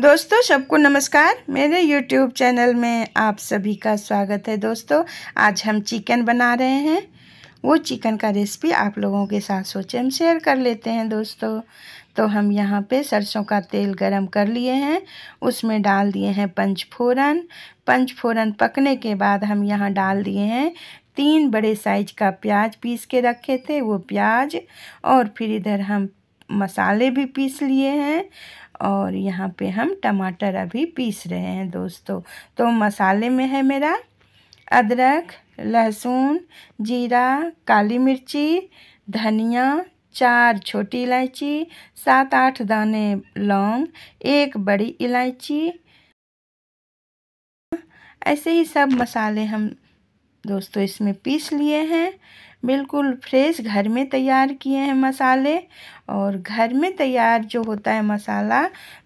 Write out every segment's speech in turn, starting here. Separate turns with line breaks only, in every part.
दोस्तों सबको नमस्कार मेरे YouTube चैनल में आप सभी का स्वागत है दोस्तों आज हम चिकन बना रहे हैं वो चिकन का रेसिपी आप लोगों के साथ सोचे हम शेयर कर लेते हैं दोस्तों तो हम यहाँ पे सरसों का तेल गरम कर लिए हैं उसमें डाल दिए हैं पंचफोरन पंचफोरन पकने के बाद हम यहाँ डाल दिए हैं तीन बड़े साइज का प्याज पीस के रखे थे वो प्याज और फिर इधर हम मसाले भी पीस लिए हैं और यहाँ पे हम टमाटर अभी पीस रहे हैं दोस्तों तो मसाले में है मेरा अदरक लहसुन जीरा काली मिर्ची धनिया चार छोटी इलायची सात आठ दाने लौंग एक बड़ी इलायची ऐसे ही सब मसाले हम दोस्तों इसमें पीस लिए हैं बिल्कुल फ्रेश घर में तैयार किए हैं मसाले और घर में तैयार जो होता है मसाला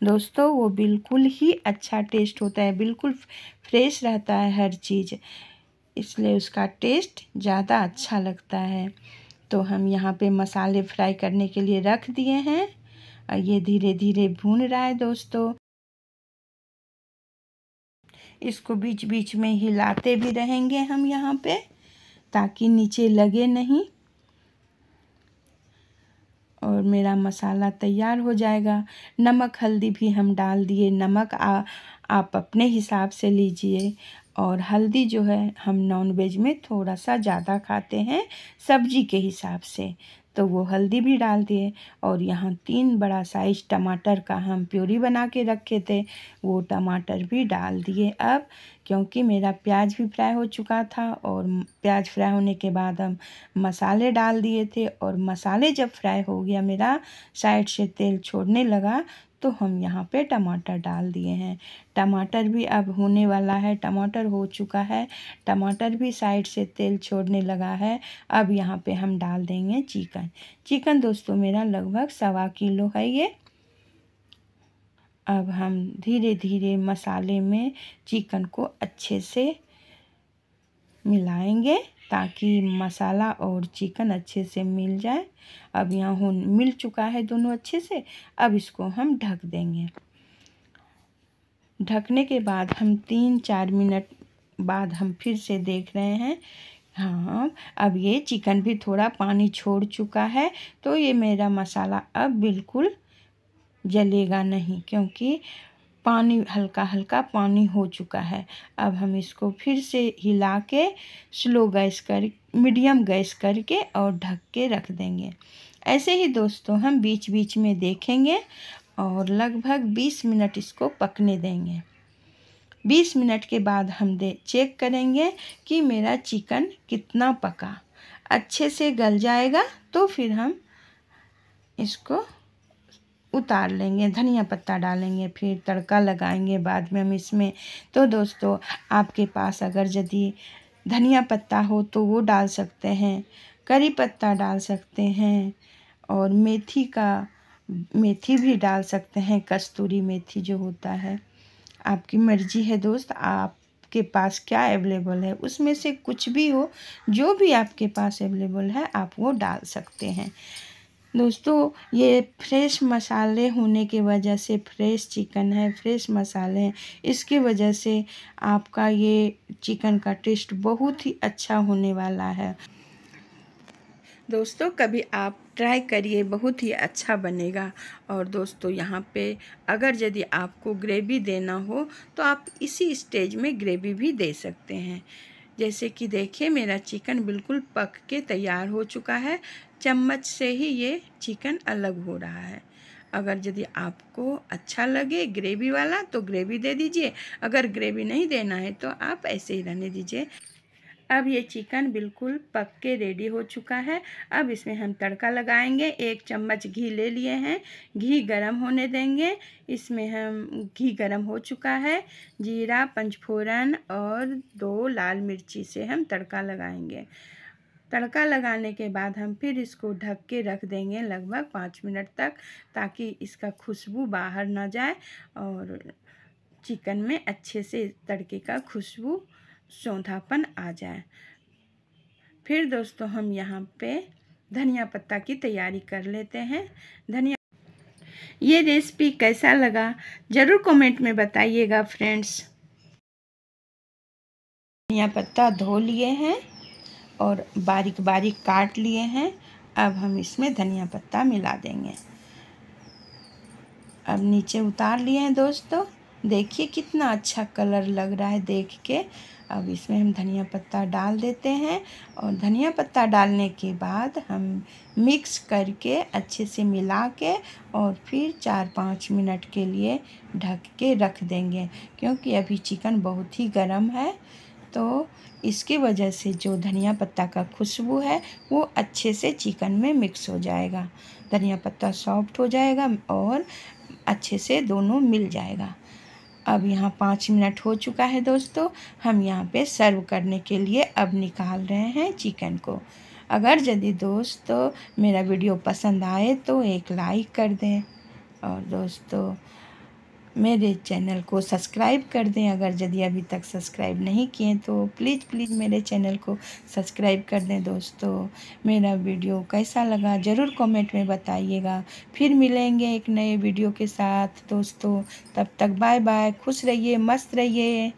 दोस्तों वो बिल्कुल ही अच्छा टेस्ट होता है बिल्कुल फ्रेश रहता है हर चीज़ इसलिए उसका टेस्ट ज़्यादा अच्छा लगता है तो हम यहाँ पे मसाले फ्राई करने के लिए रख दिए हैं और ये धीरे धीरे भून रहा है दोस्तों इसको बीच बीच में हिलाते भी रहेंगे हम यहाँ पे ताकि नीचे लगे नहीं और मेरा मसाला तैयार हो जाएगा नमक हल्दी भी हम डाल दिए नमक आ, आप अपने हिसाब से लीजिए और हल्दी जो है हम नॉन वेज में थोड़ा सा ज़्यादा खाते हैं सब्जी के हिसाब से तो वो हल्दी भी डाल दिए और यहाँ तीन बड़ा साइज टमाटर का हम प्योरी बना के रखे थे वो टमाटर भी डाल दिए अब क्योंकि मेरा प्याज भी फ्राई हो चुका था और प्याज फ्राई होने के बाद हम मसाले डाल दिए थे और मसाले जब फ्राई हो गया मेरा साइड से तेल छोड़ने लगा तो हम यहाँ पे टमाटर डाल दिए हैं टमाटर भी अब होने वाला है टमाटर हो चुका है टमाटर भी साइड से तेल छोड़ने लगा है अब यहाँ पे हम डाल देंगे चिकन चिकन दोस्तों मेरा लगभग सवा किलो है ये अब हम धीरे धीरे मसाले में चिकन को अच्छे से मिलाएंगे ताकि मसाला और चिकन अच्छे से मिल जाए अब यहाँ हो मिल चुका है दोनों अच्छे से अब इसको हम ढक देंगे ढकने के बाद हम तीन चार मिनट बाद हम फिर से देख रहे हैं हाँ अब ये चिकन भी थोड़ा पानी छोड़ चुका है तो ये मेरा मसाला अब बिल्कुल जलेगा नहीं क्योंकि पानी हल्का हल्का पानी हो चुका है अब हम इसको फिर से हिला के स्लो गैस कर मीडियम गैस करके और ढक के रख देंगे ऐसे ही दोस्तों हम बीच बीच में देखेंगे और लगभग 20 मिनट इसको पकने देंगे 20 मिनट के बाद हम दे चेक करेंगे कि मेरा चिकन कितना पका अच्छे से गल जाएगा तो फिर हम इसको उतार लेंगे धनिया पत्ता डालेंगे फिर तड़का लगाएंगे बाद में हम इसमें तो दोस्तों आपके पास अगर यदि धनिया पत्ता हो तो वो डाल सकते हैं करी पत्ता डाल सकते हैं और मेथी का मेथी भी डाल सकते हैं कस्तूरी मेथी जो होता है आपकी मर्जी है दोस्त आप आपके पास क्या अवेलेबल है उसमें से कुछ भी हो जो भी आपके पास अवेलेबल है आप वो डाल सकते हैं दोस्तों ये फ्रेश मसाले होने की वजह से फ्रेश चिकन है फ्रेश मसाले हैं इसकी वजह से आपका ये चिकन का टेस्ट बहुत ही अच्छा होने वाला है दोस्तों कभी आप ट्राई करिए बहुत ही अच्छा बनेगा और दोस्तों यहाँ पे अगर यदि आपको ग्रेवी देना हो तो आप इसी स्टेज में ग्रेवी भी दे सकते हैं जैसे कि देखिए मेरा चिकन बिल्कुल पक के तैयार हो चुका है चम्मच से ही ये चिकन अलग हो रहा है अगर यदि आपको अच्छा लगे ग्रेवी वाला तो ग्रेवी दे दीजिए अगर ग्रेवी नहीं देना है तो आप ऐसे ही रहने दीजिए अब ये चिकन बिल्कुल पक के रेडी हो चुका है अब इसमें हम तड़का लगाएंगे एक चम्मच घी ले लिए हैं घी गरम होने देंगे इसमें हम घी गरम हो चुका है जीरा पंचफोरन और दो लाल मिर्ची से हम तड़का लगाएंगे तड़का लगाने के बाद हम फिर इसको ढक के रख देंगे लगभग पाँच मिनट तक ताकि इसका खुशबू बाहर ना जाए और चिकन में अच्छे से तड़के का खुशबू सौंधापन आ जाए फिर दोस्तों हम यहाँ पे धनिया पत्ता की तैयारी कर लेते हैं धनिया ये रेसिपी कैसा लगा ज़रूर कमेंट में बताइएगा फ्रेंड्स धनिया पत्ता धो लिए हैं और बारीक बारीक काट लिए हैं अब हम इसमें धनिया पत्ता मिला देंगे अब नीचे उतार लिए हैं दोस्तों देखिए कितना अच्छा कलर लग रहा है देख के अब इसमें हम धनिया पत्ता डाल देते हैं और धनिया पत्ता डालने के बाद हम मिक्स करके अच्छे से मिला के और फिर चार पाँच मिनट के लिए ढक के रख देंगे क्योंकि अभी चिकन बहुत ही गर्म है तो इसकी वजह से जो धनिया पत्ता का खुशबू है वो अच्छे से चिकन में मिक्स हो जाएगा धनिया पत्ता सॉफ्ट हो जाएगा और अच्छे से दोनों मिल जाएगा अब यहाँ पाँच मिनट हो चुका है दोस्तों हम यहाँ पे सर्व करने के लिए अब निकाल रहे हैं चिकन को अगर यदि दोस्तों मेरा वीडियो पसंद आए तो एक लाइक कर दें और दोस्तों मेरे चैनल को सब्सक्राइब कर दें अगर यदि अभी तक सब्सक्राइब नहीं किए तो प्लीज़ प्लीज़ मेरे चैनल को सब्सक्राइब कर दें दोस्तों मेरा वीडियो कैसा लगा ज़रूर कमेंट में बताइएगा फिर मिलेंगे एक नए वीडियो के साथ दोस्तों तब तक बाय बाय खुश रहिए मस्त रहिए